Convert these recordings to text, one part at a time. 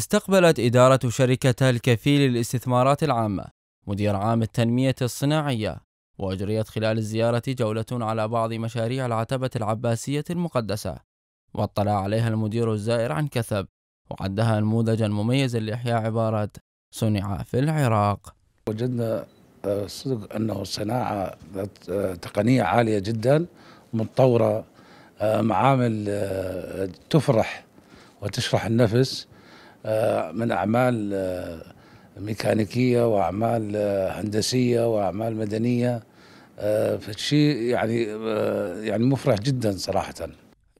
استقبلت إدارة شركة الكفيل للاستثمارات العامة مدير عام التنمية الصناعية وأجريت خلال الزيارة جولة على بعض مشاريع العتبة العباسية المقدسة واطلع عليها المدير الزائر عن كثب وعدها نموذجا مميزا لإحياء عبارة صنع في العراق وجدنا آه، صدق أنه صناعة ذات آه، تقنية عالية جدا متطورة آه، معامل تفرح وتشرح النفس آه، من أعمال آه، ميكانيكية وأعمال آه، هندسية وأعمال مدنية فشيء يعني يعني مفرح جدا صراحة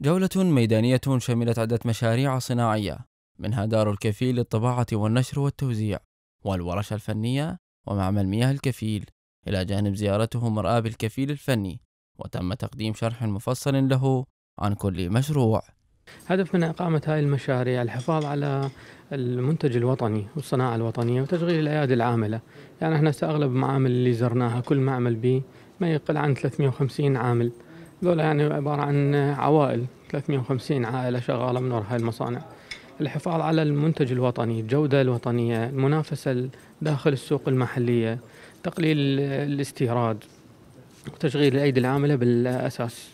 جولة ميدانية شملت عدة مشاريع صناعية منها دار الكفيل للطباعة والنشر والتوزيع والورشه الفنية ومعمل مياه الكفيل إلى جانب زيارته مرآب الكفيل الفني وتم تقديم شرح مفصل له عن كل مشروع هدف من إقامة هذه المشاريع الحفاظ على المنتج الوطني والصناعة الوطنية وتشغيل الأيادي العاملة يعني احنا أغلب المعامل اللي زرناها كل معمل به ما يقل عن 350 عامل ذولا يعني عبارة عن عوائل 350 عائلة شغالة من وراء هاي المصانع الحفاظ على المنتج الوطني الجودة الوطنية المنافسة داخل السوق المحلية تقليل الاستيراد وتشغيل الأيدي العاملة بالأساس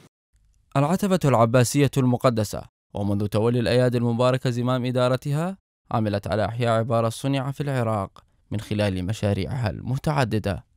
العتبة العباسية المقدسة ومنذ تولي الأيادي المباركة زمام إدارتها عملت على إحياء عبارة صنع في العراق من خلال مشاريعها المتعددة